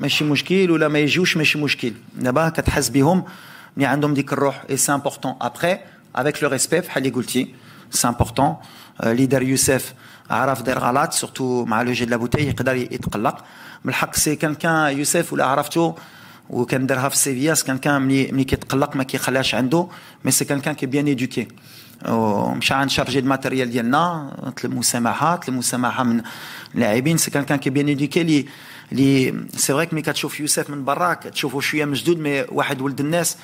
ماشي مشكل ولا ما يجيوش ماشي مشكل دابا كتحس بهم ملي عندهم ديك الروح اي سي امبورطون ابخي افيك لو ريسبي بحال اللي قلتي سي امبورطون ليدر دار يوسف عرف دار غلط سورتو مع لو جي لا بوتي يقدر يتقلق من الحق سي كان كان يوسف ولا عرفتو وكان دارها في سيفيا كان كان ملي ملي كيتقلق ما كيخلاش عنده مي سي كان كان كي بيان ايدوكي ومشى عند شارجي الماتيريال ديالنا طلب مسامحه طلب مسامحه من اللاعبين سي كان كان كي بيان ايدوكي لي لي سي فريك ملي كتشوف يوسف من برا كتشوفه شويه مشدود مي واحد ولد الناس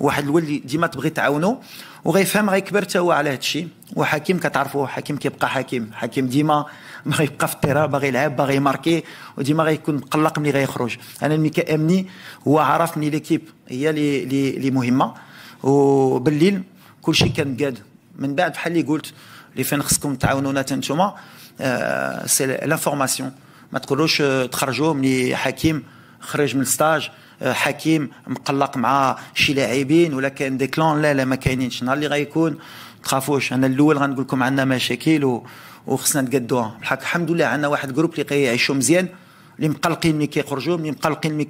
واحد الولد ديما تبغي تعاونو وغيفهم غيكبر حتى هو على هذا الشيء وحكيم كتعرفوا حكيم كيبقى حكيم حكيم ديما ما يبقى في الطيره باغي يلعب باغي يماركي وديما غيكون مقلق ملي غيخرج انا ملي كامني هو عرف ملي ليكيب هي اللي مهمه وبالليل كل شيء كان قاد من بعد بحال اللي قلت اللي فين خصكم تعاونونا حتى نتوما آه سي لافورماسيون ما تقولوش آه، تخرجوا ملي حكيم خرج من الستاج حكيم مقلق مع شي لاعبين ولا كاين دي كلون لا لا ما كاينينش النهار اللي غيكون تخافوش انا الاول غنقول لكم عندنا مشاكل وخصنا نتقدوها بحال الحمد لله عندنا واحد جروب اللي كيعيشوا مزيان اللي مقلقين ملي كيخرجوا اللي مقلقين ملي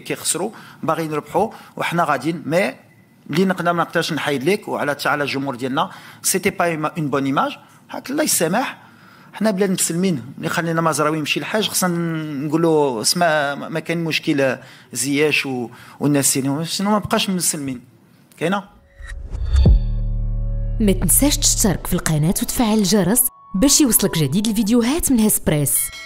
كيخسروا كي... باغيين يربحوا وحنا غاديين مي اللي نقدر ما نقدرش نحيد لك وعلى على الجمهور ديالنا سيتي با اون بون ايماج هاك الله يسامح حنا بلاد مسلمين ملي خلينا مزراوي يمشي الحاج خصنا نقولوا اسمع ما كان مشكله زياش والناس والناس شنو ما بقاش مسلمين كاينه ما تنساش تشترك في القناه وتفعل الجرس باش يوصلك جديد الفيديوهات من هسبريس